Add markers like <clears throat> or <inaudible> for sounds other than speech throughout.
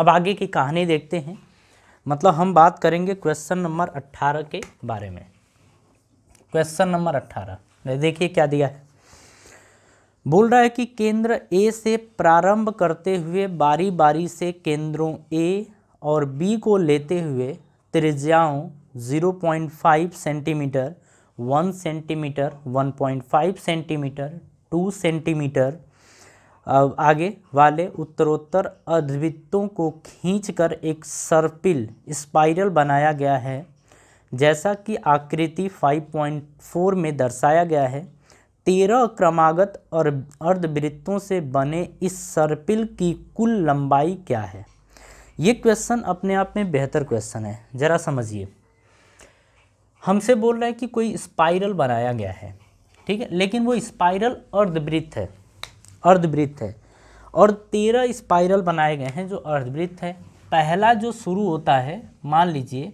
अब आगे की कहानी देखते हैं मतलब हम बात करेंगे क्वेश्चन नंबर अट्ठारह के बारे में क्वेश्चन नंबर अट्ठारह देखिए क्या दिया है बोल रहा है कि केंद्र ए से प्रारंभ करते हुए बारी बारी से केंद्रों ए और बी को लेते हुए त्रिज्याओं 0.5 सेंटीमीटर 1 सेंटीमीटर 1.5 सेंटीमीटर 2 सेंटीमीटर आगे वाले उत्तरोत्तर अद्वितों को खींचकर एक सर्पिल स्पाइरल बनाया गया है जैसा कि आकृति 5.4 में दर्शाया गया है तेरह क्रमागत और अर्धवृत्तों से बने इस सर्पिल की कुल लंबाई क्या है ये क्वेश्चन अपने आप में बेहतर क्वेश्चन है ज़रा समझिए हमसे बोल रहा है कि कोई स्पाइरल बनाया गया है ठीक है लेकिन वो स्पाइरल अर्धवृत्त है अर्धवृत्त है और तेरह स्पाइरल बनाए गए हैं जो अर्धवृत्त है पहला जो शुरू होता है मान लीजिए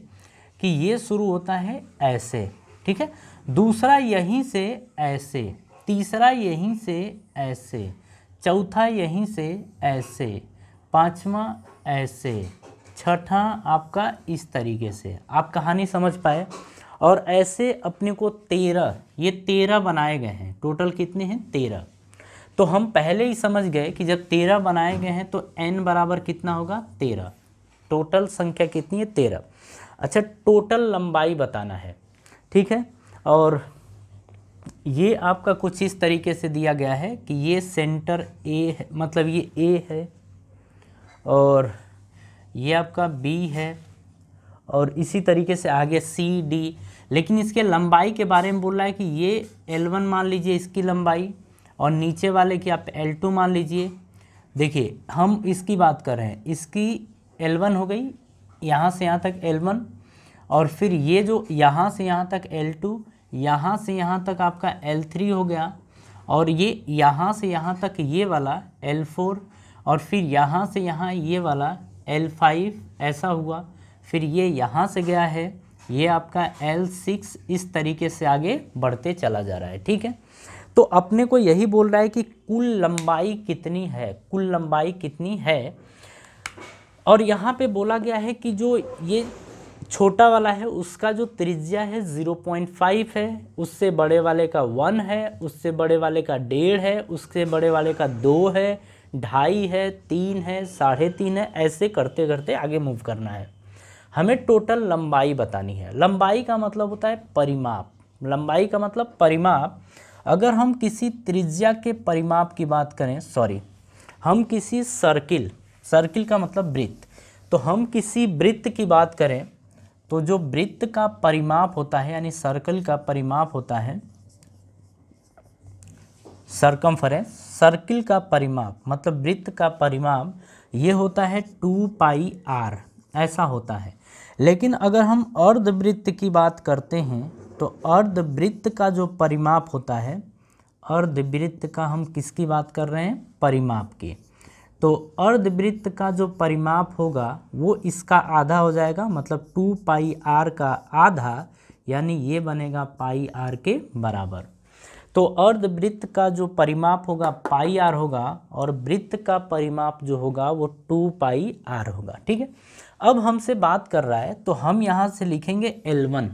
कि ये शुरू होता है ऐसे ठीक है दूसरा यहीं से ऐसे तीसरा यहीं से ऐसे चौथा यहीं से ऐसे पाँचवा ऐसे छठा आपका इस तरीके से आप कहानी समझ पाए और ऐसे अपने को तेरह ये तेरह बनाए गए हैं टोटल कितने हैं तेरह तो हम पहले ही समझ गए कि जब तेरह बनाए गए हैं तो एन बराबर कितना होगा तेरह टोटल संख्या कितनी है तेरह अच्छा टोटल लंबाई बताना है ठीक है और ये आपका कुछ इस तरीके से दिया गया है कि ये सेंटर ए है मतलब ये ए है और ये आपका बी है और इसी तरीके से आगे सी डी लेकिन इसके लंबाई के बारे में बोल रहा है कि ये एल वन मान लीजिए इसकी लंबाई और नीचे वाले की आप एल टू मान लीजिए देखिए हम इसकी बात कर रहे हैं इसकी एल वन हो गई यहाँ से यहाँ तक एल वन और फिर ये जो यहाँ से यहाँ तक एल टू यहाँ से यहाँ तक आपका एल थ्री हो गया और ये यहाँ से यहाँ तक ये वाला एल फोर और फिर यहाँ से यहाँ ये वाला एल फाइव ऐसा हुआ फिर ये यहाँ से गया है ये आपका एल सिक्स इस तरीके से आगे बढ़ते चला जा रहा है ठीक है तो अपने को यही बोल रहा है कि कुल लंबाई कितनी है कुल लंबाई कितनी है और यहाँ पे बोला गया है कि जो ये छोटा वाला है उसका जो त्रिज्या है 0.5 है उससे बड़े वाले का वन है उससे बड़े वाले का डेढ़ है उससे बड़े वाले का दो है ढाई है तीन है साढ़े तीन है ऐसे करते करते आगे मूव करना है हमें टोटल लंबाई बतानी है लंबाई का मतलब होता है परिमाप लंबाई का मतलब परिमाप अगर हम किसी त्रिज्या के परिमाप की बात करें सॉरी हम किसी सर्किल सर्किल का मतलब वृत्त तो हम किसी वृत्त की बात करें तो जो वृत्त का परिमाप होता है यानी सर्कल का परिमाप होता है सरकमफरेंस सर्किल का परिमाप मतलब वृत्त का परिमाप ये होता है टू पाई आर ऐसा होता है लेकिन अगर हम अर्धवृत्त की बात करते हैं तो अर्धवृत्त का जो परिमाप होता है अर्धवृत्त का हम किसकी बात कर रहे हैं परिमाप की तो अर्धवृत्त का जो परिमाप होगा वो इसका आधा हो जाएगा मतलब टू पाई आर का आधा यानी ये बनेगा पाई आर के बराबर तो अर्धवृत्त का जो परिमाप होगा पाई आर होगा और वृत्त का परिमाप जो होगा वो टू पाई आर होगा ठीक है अब हमसे बात कर रहा है तो हम यहाँ से लिखेंगे एल वन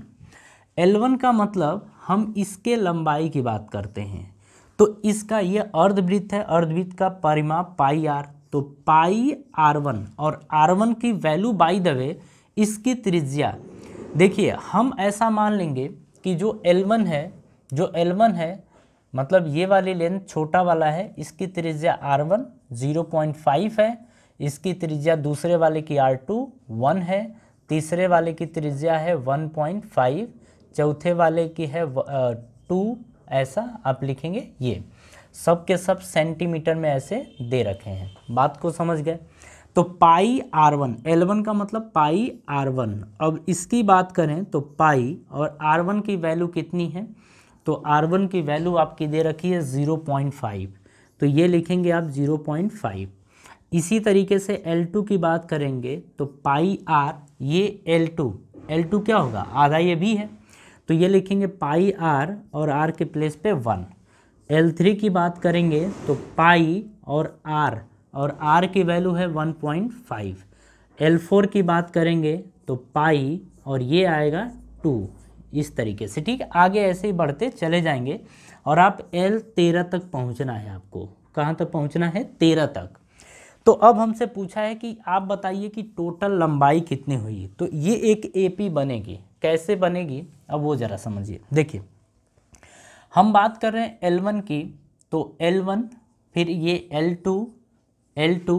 L1 का मतलब हम इसके लंबाई की बात करते हैं तो इसका ये अर्धवृत्त है अर्धवृत्त का परिमाप पाई आर तो पाई आर वन और आर वन की वैल्यू बाई द वे इसकी त्रिज्या देखिए हम ऐसा मान लेंगे कि जो L1 है जो L1 है मतलब ये वाली लेंथ छोटा वाला है इसकी त्रिज्या पॉइंट फाइव है इसकी त्रिज्या दूसरे वाले की टू वन है तीसरे वाले की त्रिज्या है 1.5 चौथे वाले की है टू ऐसा आप लिखेंगे ये सब के सब सेंटीमीटर में ऐसे दे रखे हैं बात को समझ गए तो pi R one L one का मतलब पाई आर वन अब इसकी बात करें तो पाई और आर वन की वैल्यू कितनी है तो आर वन की वैल्यू आपकी दे रखी है ज़ीरो पॉइंट फाइव तो ये लिखेंगे आप ज़ीरो पॉइंट फाइव इसी तरीके से एल टू की बात करेंगे तो पाई आर ये एल टू एल टू क्या होगा आधा ये भी है तो ये लिखेंगे पाई आर और आर के प्लेस पे वन एल थ्री की बात करेंगे तो पाई और आर और आर की वैल्यू है one point five L four की बात करेंगे तो पाई और ये आएगा टू इस तरीके से ठीक है आगे ऐसे ही बढ़ते चले जाएंगे और आप एल तेरह तक पहुंचना है आपको कहाँ तक पहुंचना है तेरह तक तो अब हमसे पूछा है कि आप बताइए कि टोटल लंबाई कितनी हुई तो ये एक एपी बनेगी कैसे बनेगी अब वो ज़रा समझिए देखिए हम बात कर रहे हैं एल वन की तो एल वन फिर ये एल टू एल टू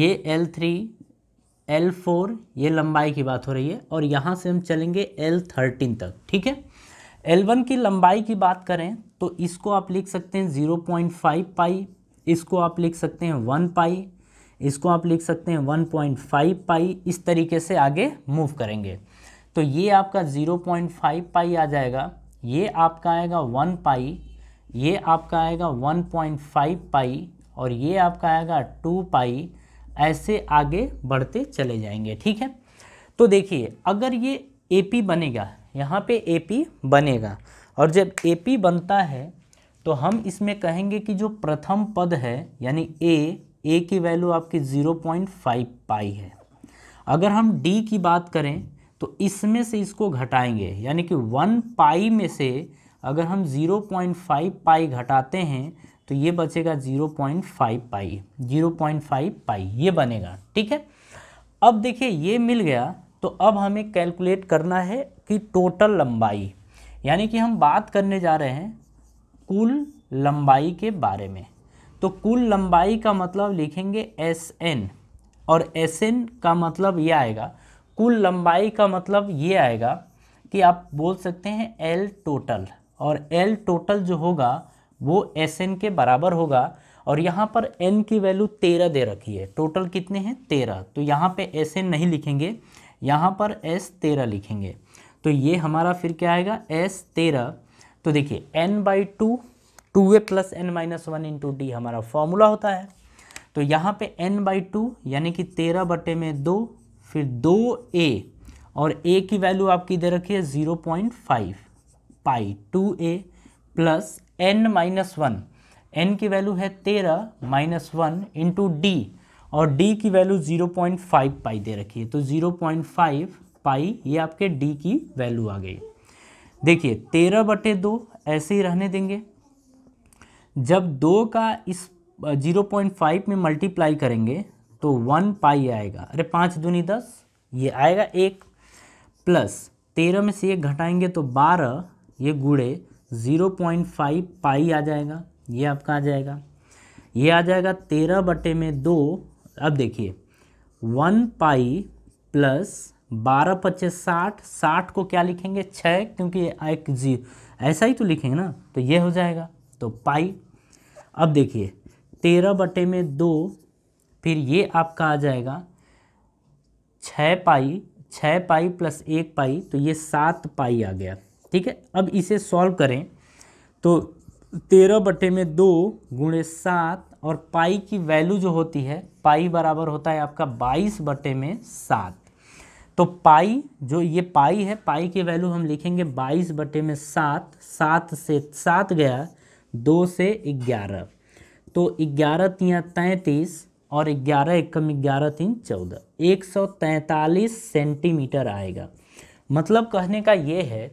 ये एल थ्री एल फोर ये लंबाई की बात हो रही है और यहाँ से हम चलेंगे एल थर्टीन तक ठीक है एल वन की लंबाई की बात करें तो इसको आप लिख सकते हैं ज़ीरो पॉइंट फाइव पाई इसको आप लिख सकते हैं वन पाई इसको आप लिख सकते हैं वन पॉइंट फाइव पाई इस तरीके से आगे मूव करेंगे तो ये आपका ज़ीरो पॉइंट फाइव पाई आ जाएगा ये आपका आएगा वन पाई ये आपका आएगा वन पॉइंट फाइव पाई और ये आपका आएगा टू पाई ऐसे आगे बढ़ते चले जाएंगे ठीक है तो देखिए अगर ये ए बनेगा यहाँ पे ए बनेगा और जब ए बनता है तो हम इसमें कहेंगे कि जो प्रथम पद है यानी ए ए की वैल्यू आपकी 0.5 पाई है अगर हम डी की बात करें तो इसमें से इसको घटाएंगे यानी कि वन पाई में से अगर हम ज़ीरो पॉइंट फाइव पाई घटाते हैं तो ये बचेगा zero point five pi zero point five pi ये बनेगा ठीक है अब देखिए ये मिल गया तो अब हमें कैलकुलेट करना है कि टोटल लंबाई यानी कि हम बात करने जा रहे हैं कुल लंबाई के बारे में तो कुल लंबाई का मतलब लिखेंगे एस एन और एस एन का मतलब ये आएगा कुल लंबाई का मतलब ये आएगा कि आप बोल सकते हैं एल टोटल और एल टोटल जो होगा वो एस एन के बराबर होगा और यहाँ पर एन की वैल्यू तेरह दे रखी है टोटल कितने हैं तेरह तो यहाँ पे एस एन नहीं लिखेंगे यहाँ पर एस तेरह लिखेंगे तो ये हमारा फिर क्या आएगा एस तेरह तो देखिए N by two two A plus N minus one into D हमारा फॉर्मूला होता है तो यहाँ पे एन बाई टू यानी कि तेरह बटे में दो फिर दो ए और ए की वैल्यू आपकी दे रखी है zero point five pi two A plus N minus one N की वैल्यू है तेरह माइनस वन इंटू डी और डी की value zero point five pi दे रखी है तो ज़ीरो पॉइंट फाइव पाई ये आपके डी की वैल्यू आ गई देखिए तेरह बटे दो ऐसे ही रहने देंगे जब दो का इस ज़ीरो पॉइंट फाइव में मल्टीप्लाई करेंगे तो वन पाई आएगा अरे पाँच दूनी दस ये आएगा एक प्लस तेरह में से एक घटाएंगे तो बारह ये गुड़े ज़ीरो पॉइंट फाइव पाई आ जाएगा ये आपका आ जाएगा ये आ जाएगा तेरह बटे में दो अब देखिए वन पाई प्लस बारह पच्चीस साठ साठ को क्या लिखेंगे छः क्योंकि एक जी ऐसा ही तो लिखेंगे ना तो ये हो जाएगा तो पाई अब देखिए तेरह बटे में दो फिर ये आपका आ जाएगा छः पाई छः पाई प्लस एक पाई तो ये सात पाई आ गया ठीक है अब इसे सॉल्व करें तो तेरह बटे में दो गुणे सात और पाई की वैल्यू जो होती है पाई बराबर होता है आपका बाईस बटे में सात तो पाई जो ये पाई है पाई की वैल्यू हम लिखेंगे बाईस बटे में सात सात से सात गया दो से ग्यारह तो ग्यारह तिया तैंतीस और ग्यारह एकम ग्यारह तीन चौदह एक सौ तैंतालीस सेंटीमीटर आएगा मतलब कहने का ये है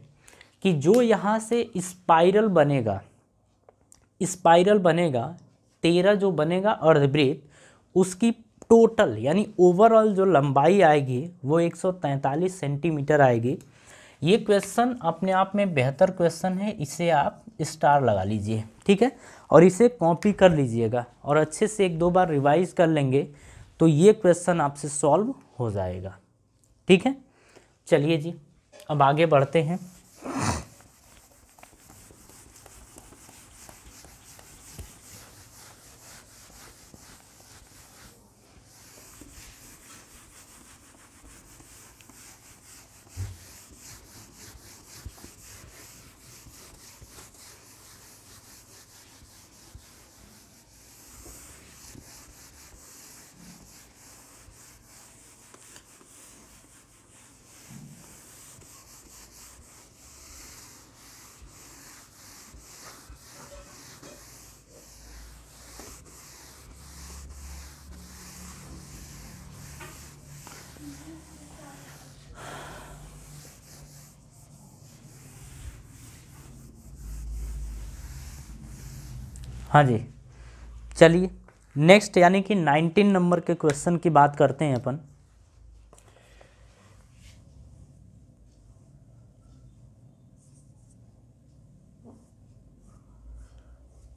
कि जो यहाँ से स्पाइरल बनेगा स्पाइरल बनेगा तेरह जो बनेगा अर्धवृत्त उसकी टोटल यानी ओवरऑल जो लंबाई आएगी वो 143 सेंटीमीटर आएगी ये क्वेश्चन अपने आप में बेहतर क्वेश्चन है इसे आप स्टार लगा लीजिए ठीक है और इसे कॉपी कर लीजिएगा और अच्छे से एक दो बार रिवाइज कर लेंगे तो ये क्वेश्चन आपसे सॉल्व हो जाएगा ठीक है चलिए जी अब आगे बढ़ते हैं हाँ जी चलिए नेक्स्ट यानी कि 19 नंबर के क्वेश्चन की बात करते हैं अपन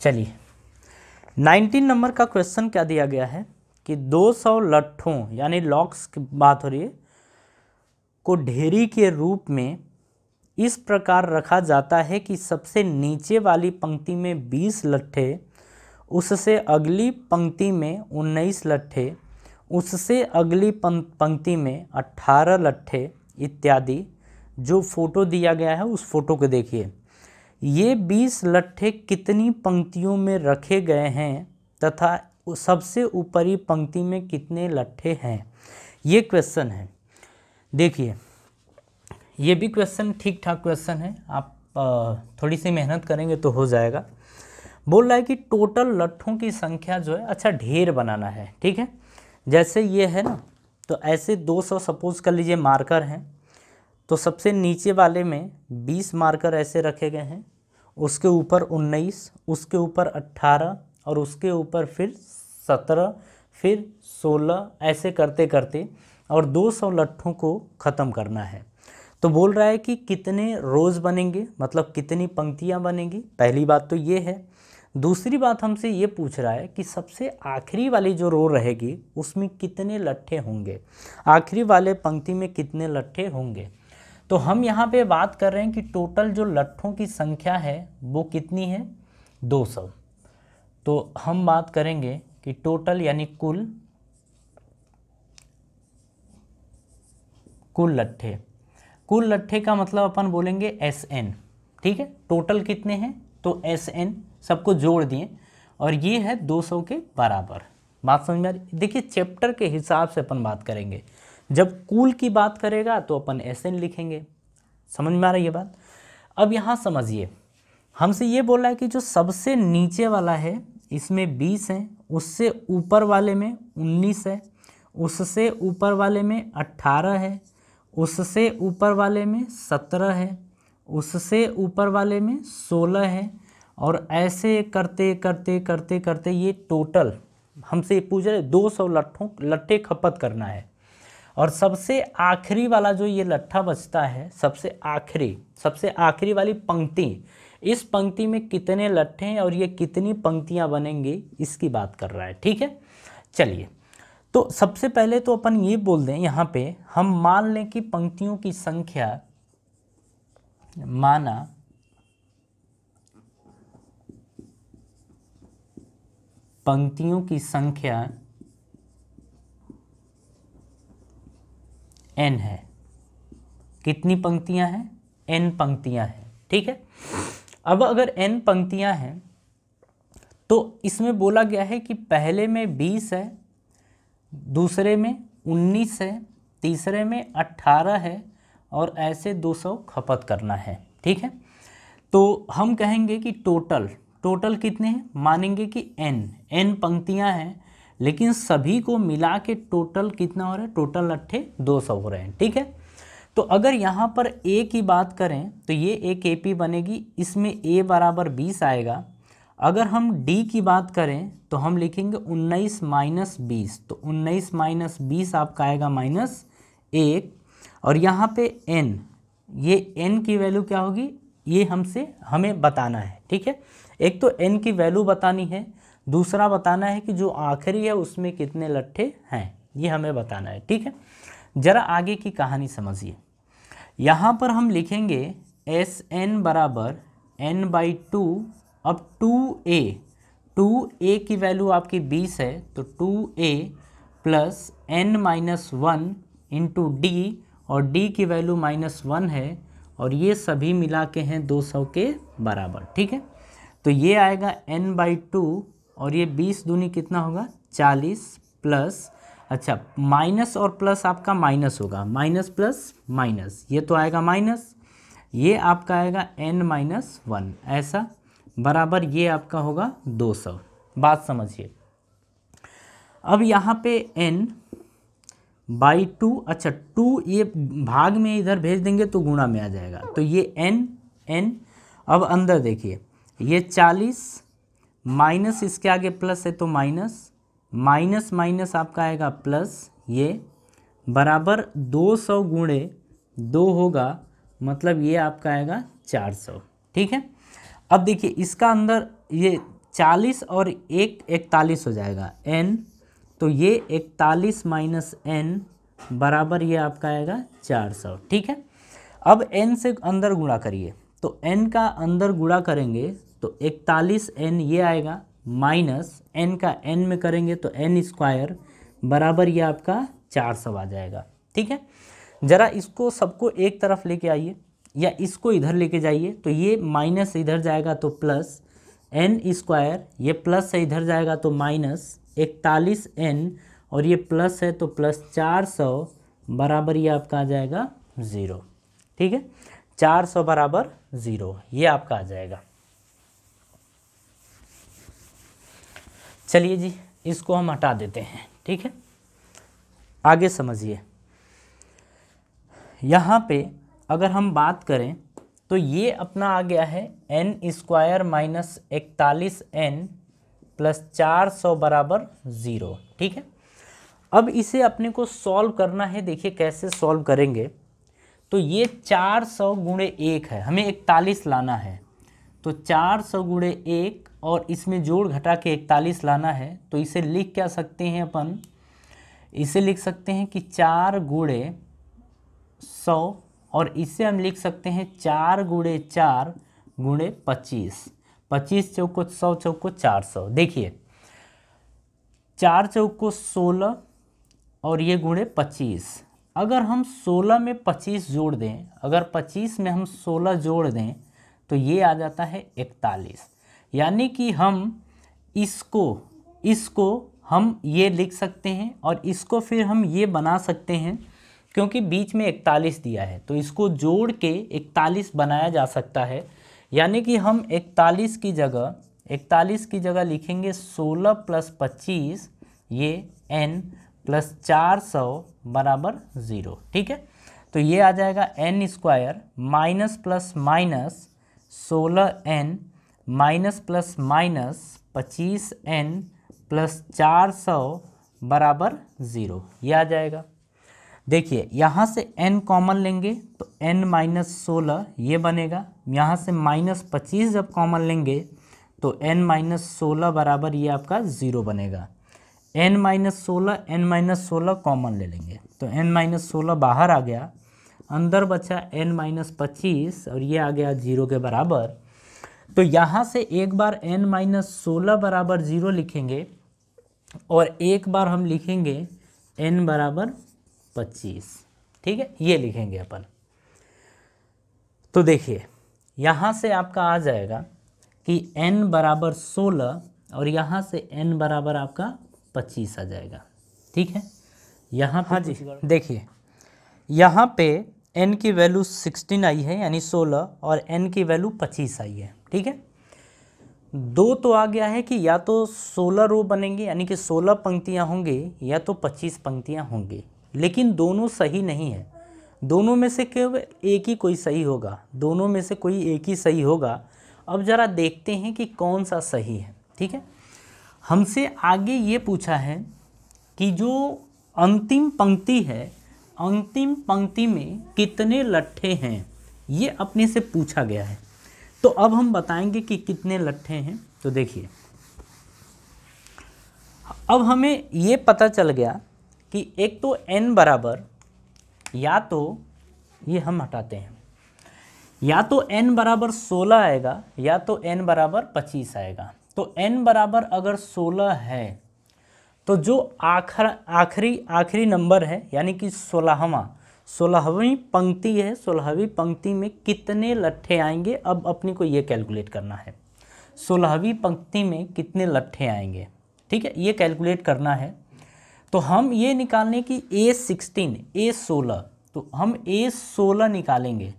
चलिए 19 नंबर का क्वेश्चन क्या दिया गया है कि 200 लट्ठों यानी लॉक्स की बात हो रही है को ढेरी के रूप में इस प्रकार रखा जाता है कि सबसे नीचे वाली पंक्ति में 20 लट्ठे उससे अगली पंक्ति में उन्नीस लट्ठे उससे अगली पंक्ति में अट्ठारह लट्ठे इत्यादि जो फोटो दिया गया है उस फोटो को देखिए ये बीस लट्ठे कितनी पंक्तियों में रखे गए हैं तथा सबसे ऊपरी पंक्ति में कितने लट्ठे हैं ये क्वेश्चन है देखिए ये भी क्वेश्चन ठीक ठाक क्वेश्चन है आप थोड़ी सी मेहनत करेंगे तो हो जाएगा बोल रहा है कि टोटल लट्ठों की संख्या जो है अच्छा ढेर बनाना है ठीक है जैसे ये है ना तो ऐसे 200 सपोज कर लीजिए मार्कर हैं तो सबसे नीचे वाले में 20 मार्कर ऐसे रखे गए हैं उसके ऊपर 19 उसके ऊपर 18 और उसके ऊपर फिर 17 फिर 16 ऐसे करते करते और 200 लट्ठों को ख़त्म करना है तो बोल रहा है कि कितने रोज़ बनेंगे मतलब कितनी पंक्तियाँ बनेंगी पहली बात तो ये है दूसरी बात हमसे ये पूछ रहा है कि सबसे आखिरी वाली जो रो रहेगी उसमें कितने लट्ठे होंगे आखिरी वाले पंक्ति में कितने लट्ठे होंगे तो हम यहाँ पे बात कर रहे हैं कि टोटल जो लट्ठों की संख्या है वो कितनी है 200 तो हम बात करेंगे कि टोटल यानी कुल कुल लट्ठे कुल लट्ठे का मतलब अपन बोलेंगे एस एन ठीक है टोटल कितने हैं तो एस एन सबको जोड़ दिए और ये है 200 के बराबर बात समझ में आ रही देखिए चैप्टर के हिसाब से अपन बात करेंगे जब कूल की बात करेगा तो अपन एस एन लिखेंगे समझ में आ रही है बात अब यहाँ समझिए हमसे ये बोला है कि जो सबसे नीचे वाला है इसमें बीस है उससे ऊपर वाले में उन्नीस है उससे ऊपर वाले में अट्ठारह है उससे ऊपर वाले में सत्रह है उससे ऊपर वाले में सोलह है और ऐसे करते करते करते करते ये टोटल हमसे पूछ रहे दो सौ लट्ठों लट्ठे खपत करना है और सबसे आखिरी वाला जो ये लट्ठा बचता है सबसे आखिरी सबसे आखिरी वाली पंक्ति इस पंक्ति में कितने लट्ठे हैं और ये कितनी पंक्तियां बनेंगी इसकी बात कर रहा है ठीक है चलिए तो सबसे पहले तो अपन ये बोल दें यहाँ पे हम मान लें कि पंक्तियों की संख्या माना पंक्तियों की संख्या एन है कितनी पंक्तियां हैं एन पंक्तियां हैं ठीक है अब अगर एन पंक्तियां हैं तो इसमें बोला गया है कि पहले में बीस है दूसरे में उन्नीस है तीसरे में अट्ठारह है और ऐसे 200 खपत करना है ठीक है तो हम कहेंगे कि टोटल टोटल कितने हैं मानेंगे कि एन एन पंक्तियां हैं लेकिन सभी को मिला के टोटल कितना हो रहा है टोटल अट्ठे 200 हो रहे हैं ठीक है तो अगर यहाँ पर ए की बात करें तो ये एक ए पी बनेगी इसमें ए बराबर बीस आएगा अगर हम डी की बात करें तो हम लिखेंगे उन्नीस माइनस बीस तो उन्नीस माइनस बीस आपका आएगा माइनस एक और यहाँ पे एन ये एन की वैल्यू क्या होगी ये हमसे हमें बताना है ठीक है एक तो एन की वैल्यू बतानी है दूसरा बताना है कि जो आखिरी है उसमें कितने लट्ठे हैं ये हमें बताना है ठीक है ज़रा आगे की कहानी समझिए यहाँ पर हम लिखेंगे एस एन बराबर एन बाई टू अब टू ए टू ए की वैल्यू आपकी बीस है तो two A plus N minus one into D और डी की वैल्यू माइनस वन है और ये सभी मिला के हैं दो सौ के बराबर ठीक है तो ये आएगा एन बाई टू और ये बीस दूनी कितना होगा चालीस प्लस अच्छा माइनस और प्लस आपका माइनस होगा माइनस प्लस माइनस ये तो आएगा माइनस ये आपका आएगा एन माइनस वन ऐसा बराबर ये आपका होगा दो सौ बात समझिए अब यहाँ पे एन बाई टू अच्छा टू ये भाग में इधर भेज देंगे तो गुणा में आ जाएगा तो ये एन एन अब अंदर देखिए ये चालीस माइनस इसके आगे प्लस है तो माइनस माइनस माइनस आपका आएगा प्लस ये बराबर दो सौ गुणे दो होगा मतलब ये आपका आएगा चार सौ ठीक है अब देखिए इसका अंदर ये चालीस और एक इकतालीस हो जाएगा एन तो ये इकतालीस माइनस एन बराबर ये आपका आएगा चार सौ ठीक है अब एन से अंदर गुणा करिए तो एन का अंदर गुणा करेंगे तो इकतालीस एन ये आएगा माइनस एन का एन में करेंगे तो एन स्क्वायर बराबर ये आपका चार सौ आ जाएगा ठीक है ज़रा इसको सबको एक तरफ लेके आइए या इसको इधर लेके जाइए तो ये माइनस इधर जाएगा तो प्लस एन स्क्वायर ये प्लस से इधर जाएगा तो माइनस इकतालीस एन और ये प्लस है तो प्लस चार सौ बराबर ये आपका आ जाएगा ज़ीरो ठीक है चार सौ बराबर ज़ीरो ये आपका आ जाएगा चलिए जी इसको हम हटा देते हैं ठीक है आगे समझिए यहाँ पे अगर हम बात करें तो ये अपना आ गया है एन स्क्वायर माइनस इकतालीस एन प्लस चार सौ बराबर ज़ीरो ठीक है अब इसे अपने को सॉल्व करना है देखिए कैसे सॉल्व करेंगे तो ये चार सौ गुणे एक है हमें इकतालीस लाना है तो चार सौ गुणे एक और इसमें जोड़ घटा के इकतालीस लाना है तो इसे लिख क्या सकते हैं अपन इसे लिख सकते हैं कि चार गुणे सौ और इसे हम लिख सकते हैं चार गुणे चार गुणे पच्चीस पच्चीस चौको सौ चौको चार सौ देखिए चार चौको सोलह और ये गुणे पच्चीस अगर हम सोलह में पच्चीस जोड़ दें अगर पच्चीस में हम सोलह जोड़ दें तो ये आ जाता है इकतालीस यानी कि हम इसको इसको हम ये लिख सकते हैं और इसको फिर हम ये बना सकते हैं क्योंकि बीच में इकतालीस दिया है तो इसको जोड़ के इकतालीस बनाया जा सकता है यानी कि हम इकतालीस की जगह इकतालीस की जगह लिखेंगे सोलह प्लस पच्चीस ये एन प्लस चार सौ बराबर ज़ीरो ठीक है तो ये आ जाएगा N square minus plus minus सोलह एन माइनस प्लस माइनस पच्चीस एन प्लस चार सौ बराबर ज़ीरो ये आ जाएगा देखिए यहाँ से n कॉमन लेंगे तो n माइनस सोलह ये बनेगा यहाँ से माइनस पच्चीस जब कॉमन लेंगे तो n माइनस सोलह बराबर ये आपका ज़ीरो बनेगा n माइनस सोलह एन माइनस सोलह कॉमन ले लेंगे तो n माइनस सोलह बाहर आ गया अंदर बचा n माइनस पच्चीस और ये आ गया जीरो के बराबर तो यहाँ से एक बार n माइनस सोलह बराबर ज़ीरो लिखेंगे और एक बार हम लिखेंगे n बराबर पच्चीस ठीक है ये लिखेंगे अपन तो देखिए यहाँ से आपका आ जाएगा कि n बराबर सोलह और यहाँ से n बराबर आपका पच्चीस आ जाएगा ठीक है यहाँ हाँ जी देखिए यहाँ पे n की वैल्यू सिक्सटीन आई है यानी सोलह और n की वैल्यू पच्चीस आई है ठीक है दो तो आ गया है कि या तो सोलह रो बनेंगे यानी कि सोलह पंक्तियाँ होंगी या तो पच्चीस पंक्तियाँ होंगी लेकिन दोनों सही नहीं है दोनों में से केवल एक ही कोई सही होगा दोनों में से कोई एक ही सही होगा अब ज़रा देखते हैं कि कौन सा सही है ठीक है हमसे आगे ये पूछा है कि जो अंतिम पंक्ति है अंतिम पंक्ति में कितने लट्ठे हैं ये अपने से पूछा गया है तो अब हम बताएंगे कि कितने लट्ठे हैं तो देखिए अब हमें ये पता चल गया कि एक तो एन बराबर या तो ये हम हटाते हैं या तो एन बराबर सोलह आएगा या तो एन बराबर पच्चीस आएगा तो एन बराबर अगर सोलह है तो जो आखर आखिरी आखिरी नंबर है यानी कि सोलहवा सोलहवीं पंक्ति है सोलहवीं पंक्ति में कितने लट्ठे आएंगे अब अपने को ये कैलकुलेट करना है सोलहवीं पंक्ति में कितने लट्ठे आएंगे ठीक है ये कैलकुलेट करना है तो हम ये निकालने की ए सिक्सटीन ए सोलह तो हम ए सोलह निकालेंगे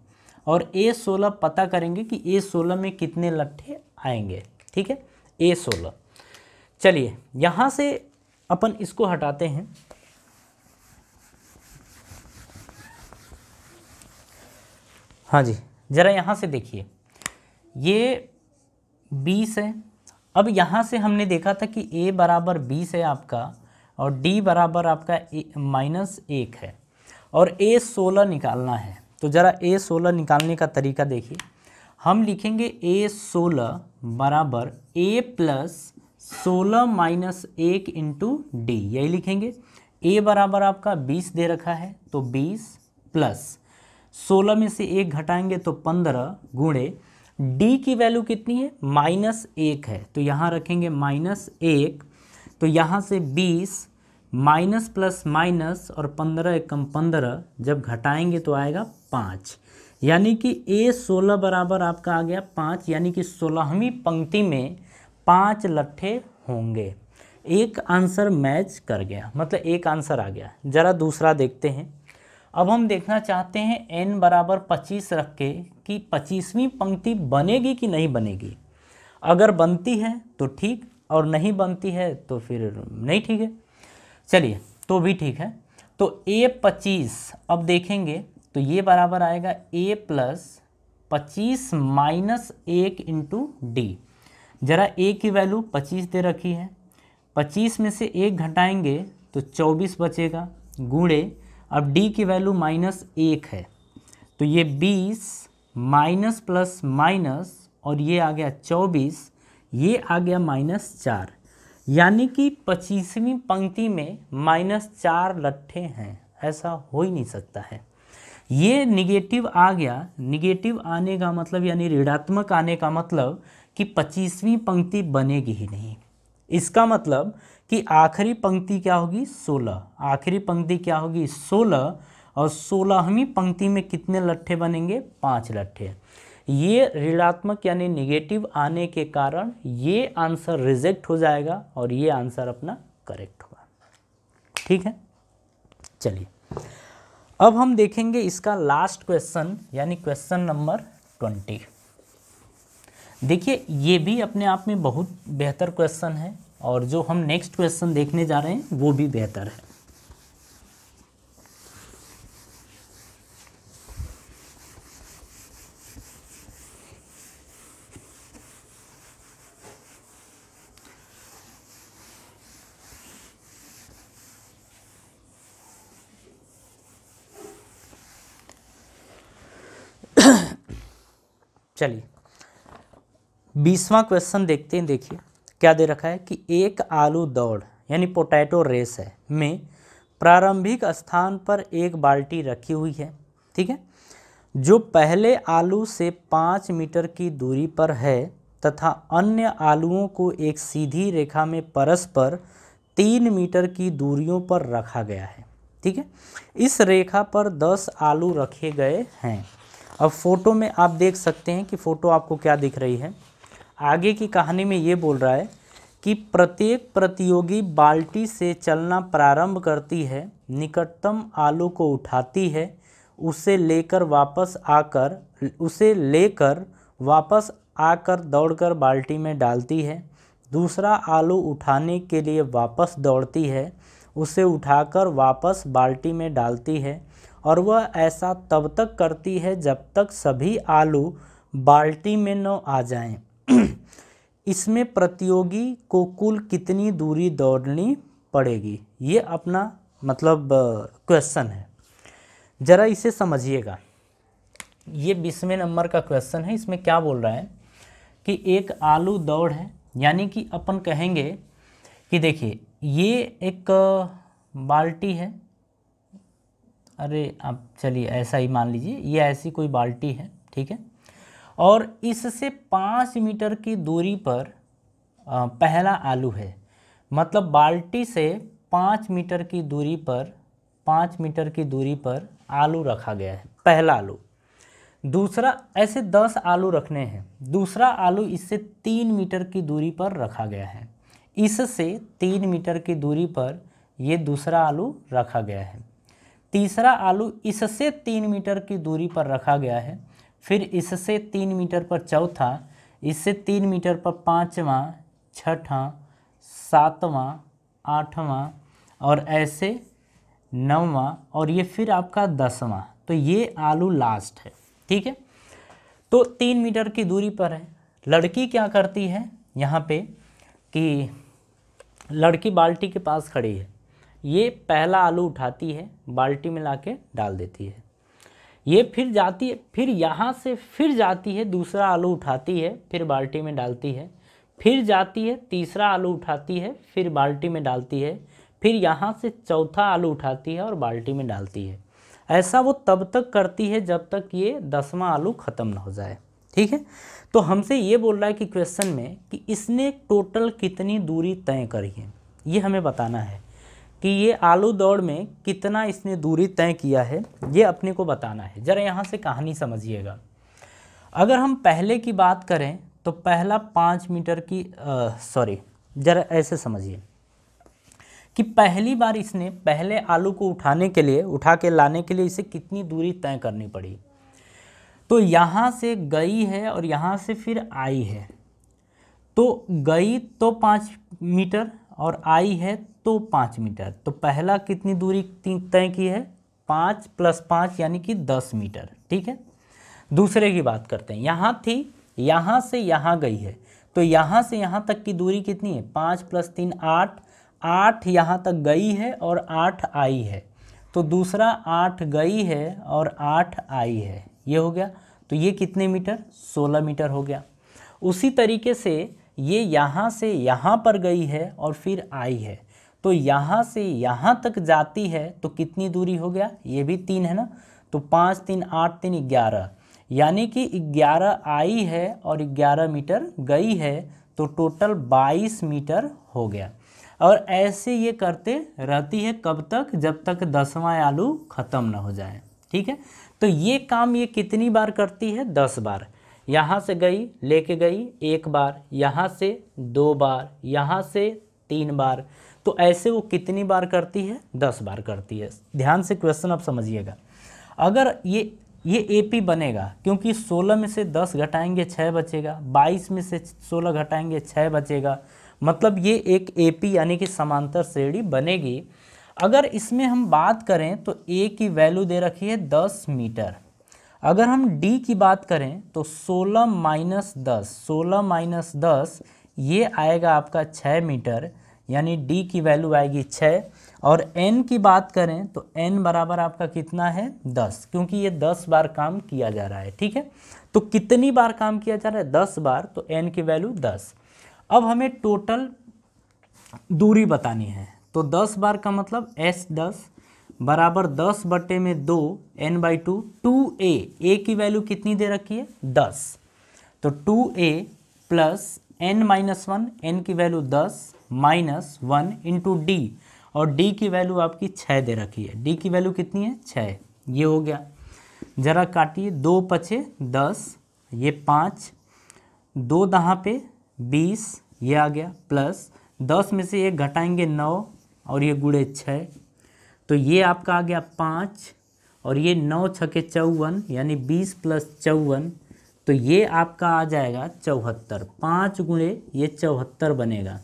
और ए सोलह पता करेंगे कि ए सोलह में कितने लट्ठे आएंगे ठीक है ए सोलह चलिए यहाँ से अपन इसको हटाते हैं हाँ जी ज़रा यहाँ से देखिए ये बीस है अब यहाँ से हमने देखा था कि ए बराबर बीस है आपका और डी बराबर आपका माइनस एक है और ए सोलह निकालना है तो ज़रा ए सोलह निकालने का तरीका देखिए हम लिखेंगे ए सोलह बराबर ए प्लस सोलह माइनस एक इंटू डी यही लिखेंगे ए बराबर आपका बीस दे रखा है तो बीस प्लस सोलह में से एक घटाएंगे तो पंद्रह गुणे डी की वैल्यू कितनी है माइनस एक है तो यहाँ रखेंगे माइनस एक तो यहाँ से बीस माइनस प्लस माइनस और पंद्रह एकम पंद्रह जब घटाएंगे तो आएगा पाँच यानी कि ए सोलह बराबर आपका आ गया पाँच यानी कि सोलहवीं पंक्ति में पाँच लट्ठे होंगे एक आंसर मैच कर गया मतलब एक आंसर आ गया ज़रा दूसरा देखते हैं अब हम देखना चाहते हैं एन बराबर पच्चीस रख के कि पच्चीसवीं पंक्ति बनेगी कि नहीं बनेगी अगर बनती है तो ठीक और नहीं बनती है तो फिर नहीं ठीक है चलिए तो भी ठीक है तो ए पच्चीस अब देखेंगे तो ये बराबर आएगा ए प्लस पच्चीस माइनस एक इंटू डी ज़रा ए की वैल्यू पच्चीस दे रखी है पच्चीस में से एक घटाएंगे तो चौबीस बचेगा गुणे अब डी की वैल्यू माइनस एक है तो ये बीस माइनस प्लस माइनस और ये आ गया चौबीस ये आ गया माइनस चार यानी कि पच्चीसवीं पंक्ति में माइनस चार लट्ठे हैं ऐसा हो ही नहीं सकता है ये निगेटिव आ गया निगेटिव आने का मतलब यानी ऋणात्मक आने का मतलब कि पच्चीसवीं पंक्ति बनेगी ही नहीं इसका मतलब कि आखिरी पंक्ति क्या होगी सोलह आखिरी पंक्ति क्या होगी सोलह और सोलहवीं पंक्ति में कितने लट्ठे बनेंगे पाँच लट्ठे ये ऋणात्मक यानी निगेटिव आने के कारण ये आंसर रिजेक्ट हो जाएगा और ये आंसर अपना करेक्ट होगा ठीक है चलिए अब हम देखेंगे इसका लास्ट क्वेश्चन यानी क्वेश्चन नंबर ट्वेंटी देखिए ये भी अपने आप में बहुत बेहतर क्वेश्चन है और जो हम नेक्स्ट क्वेश्चन देखने जा रहे हैं वो भी बेहतर है चलिए बीसवा क्वेश्चन देखते हैं देखिए क्या दे रखा है कि एक आलू दौड़ यानी पोटैटो रेस है में प्रारंभिक स्थान पर एक बाल्टी रखी हुई है ठीक है जो पहले आलू से पाँच मीटर की दूरी पर है तथा अन्य आलुओं को एक सीधी रेखा में परस्पर तीन मीटर की दूरियों पर रखा गया है ठीक है इस रेखा पर दस आलू रखे गए हैं अब फ़ोटो में आप देख सकते हैं कि फ़ोटो आपको क्या दिख रही है आगे की कहानी में ये बोल रहा है कि प्रत्येक प्रतियोगी बाल्टी से चलना प्रारंभ करती है निकटतम आलू को उठाती है उसे लेकर वापस आकर उसे लेकर वापस आकर दौड़कर बाल्टी में डालती है दूसरा आलू उठाने के लिए वापस दौड़ती है उसे उठाकर वापस बाल्टी में डालती है और वह ऐसा तब तक करती है जब तक सभी आलू बाल्टी में न आ जाएं। <clears throat> इसमें प्रतियोगी को कुल कितनी दूरी दौड़नी पड़ेगी ये अपना मतलब क्वेश्चन है ज़रा इसे समझिएगा ये बीसवें नंबर का क्वेश्चन है इसमें क्या बोल रहा है कि एक आलू दौड़ है यानी कि अपन कहेंगे कि देखिए ये एक बाल्टी है अरे आप चलिए ऐसा ही मान लीजिए ये ऐसी कोई बाल्टी है ठीक है और इससे पाँच मीटर की दूरी पर पहला आलू है मतलब बाल्टी से पाँच मीटर की दूरी पर पाँच मीटर की दूरी पर आलू रखा गया है पहला आलू दूसरा ऐसे दस आलू रखने हैं दूसरा आलू इससे तीन मीटर की दूरी पर रखा गया है इससे तीन मीटर की दूरी पर ये दूसरा आलू रखा गया है तीसरा आलू इससे तीन मीटर की दूरी पर रखा गया है फिर इससे तीन मीटर पर चौथा इससे तीन मीटर पर पाँचवा छठा सातवां आठवां और ऐसे नौवां और ये फिर आपका दसवां तो ये आलू लास्ट है ठीक है तो तीन मीटर की दूरी पर है लड़की क्या करती है यहाँ पे कि लड़की बाल्टी के पास खड़ी है ये पहला आलू उठाती है बाल्टी में ला के डाल देती है ये फिर जाती है फिर यहाँ से फिर जाती है दूसरा आलू उठाती है फिर बाल्टी में डालती है फिर जाती है तीसरा आलू उठाती है फिर बाल्टी में डालती है फिर यहाँ से चौथा आलू उठाती है और बाल्टी में डालती है ऐसा वो तब तक करती है जब तक ये दसवां आलू ख़त्म ना हो जाए ठीक है तो हमसे ये बोल रहा है कि क्वेश्चन में कि इसने टोटल कितनी दूरी तय करी है ये हमें बताना है कि ये आलू दौड़ में कितना इसने दूरी तय किया है ये अपने को बताना है ज़रा यहाँ से कहानी समझिएगा अगर हम पहले की बात करें तो पहला पाँच मीटर की सॉरी ज़रा ऐसे समझिए कि पहली बार इसने पहले आलू को उठाने के लिए उठा के लाने के लिए इसे कितनी दूरी तय करनी पड़ी तो यहाँ से गई है और यहाँ से फिर आई है तो गई तो पाँच मीटर और आई है तो पाँच मीटर तो पहला कितनी दूरी तय की है पाँच प्लस पाँच यानी कि दस मीटर ठीक है दूसरे की बात करते हैं यहाँ थी यहाँ से यहाँ गई है तो यहाँ से यहाँ तक की दूरी कितनी है पाँच प्लस तीन आठ आठ यहाँ तक गई है और आठ आई है तो दूसरा आठ गई है और आठ आई है ये हो गया तो ये कितने मीटर सोलह मीटर हो गया उसी तरीके से ये यहाँ से यहाँ पर गई है और फिर आई है तो यहाँ से यहाँ तक जाती है तो कितनी दूरी हो गया ये भी तीन है ना तो पाँच तीन आठ तीन ग्यारह यानी कि ग्यारह आई है और ग्यारह मीटर गई है तो टोटल बाईस मीटर हो गया और ऐसे ये करते रहती है कब तक जब तक दसवां आलू ख़त्म ना हो जाए ठीक है तो ये काम ये कितनी बार करती है दस बार यहाँ से गई लेके गई एक बार यहाँ से दो बार यहाँ से तीन बार तो ऐसे वो कितनी बार करती है दस बार करती है ध्यान से क्वेश्चन आप समझिएगा अगर ये ये ए पी बनेगा क्योंकि 16 में से 10 घटाएंगे 6 बचेगा 22 में से 16 घटाएंगे 6 बचेगा मतलब ये एक ए पी यानी कि समांतर श्रेणी बनेगी अगर इसमें हम बात करें तो ए की वैल्यू दे रखी है 10 मीटर अगर हम डी की बात करें तो 16 माइनस दस सोलह माइनस दस ये आएगा आपका 6 मीटर यानी डी की वैल्यू आएगी 6 और एन की बात करें तो एन बराबर आपका कितना है 10 क्योंकि ये 10 बार काम किया जा रहा है ठीक है तो कितनी बार काम किया जा रहा है 10 बार तो एन की वैल्यू 10 अब हमें टोटल दूरी बतानी है तो 10 बार का मतलब एस दस बराबर दस बट्टे में दो N by two two A A की वैल्यू कितनी दे रखी है दस तो two A plus N minus one N की वैल्यू दस माइनस वन इंटू डी और डी की वैल्यू आपकी छः दे रखी है डी की वैल्यू कितनी है छः ये हो गया ज़रा काटिए दो पचे दस ये पाँच दो दहाँ पे बीस ये आ गया प्लस दस में से ये घटाएंगे नौ और ये गुड़े छः तो ये आपका आ गया पाँच और ये नौ छके चौवन यानी बीस प्लस चौवन तो ये आपका आ जाएगा चौहत्तर पाँच गुणे ये चौहत्तर बनेगा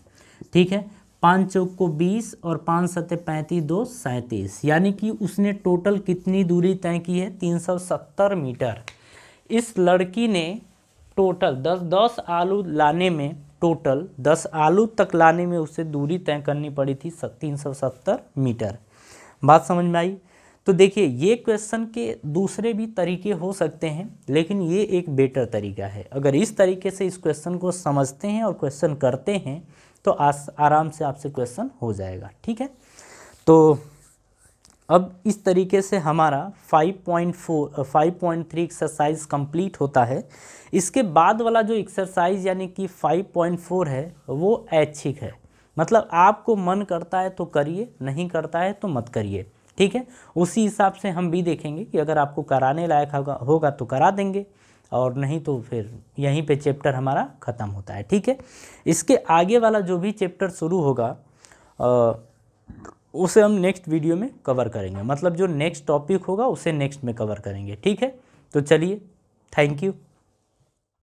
ठीक है पाँच चौक को बीस और पाँच सत्य पैंतीस दो सैंतीस यानी कि उसने टोटल कितनी दूरी तय की है तीन सौ सत्तर मीटर इस लड़की ने टोटल दस दस आलू लाने में टोटल दस आलू तक लाने में उसे दूरी तय करनी पड़ी थी तीन सौ सत्तर मीटर बात समझ में आई तो देखिए ये क्वेश्चन के दूसरे भी तरीके हो सकते हैं लेकिन ये एक बेटर तरीका है अगर इस तरीके से इस क्वेश्चन को समझते हैं और क्वेश्चन करते हैं तो आस आराम से आपसे क्वेश्चन हो जाएगा ठीक है तो अब इस तरीके से हमारा 5.4 5.3 एक्सरसाइज कंप्लीट होता है इसके बाद वाला जो एक्सरसाइज यानी कि 5.4 है वो ऐच्छिक है मतलब आपको मन करता है तो करिए नहीं करता है तो मत करिए ठीक है उसी हिसाब से हम भी देखेंगे कि अगर आपको कराने लायक होगा होगा तो करा देंगे और नहीं तो फिर यहीं पे चैप्टर हमारा ख़त्म होता है ठीक है इसके आगे वाला जो भी चैप्टर शुरू होगा आ, उसे हम नेक्स्ट वीडियो में कवर करेंगे मतलब जो नेक्स्ट टॉपिक होगा उसे नेक्स्ट में कवर करेंगे ठीक है तो चलिए थैंक यू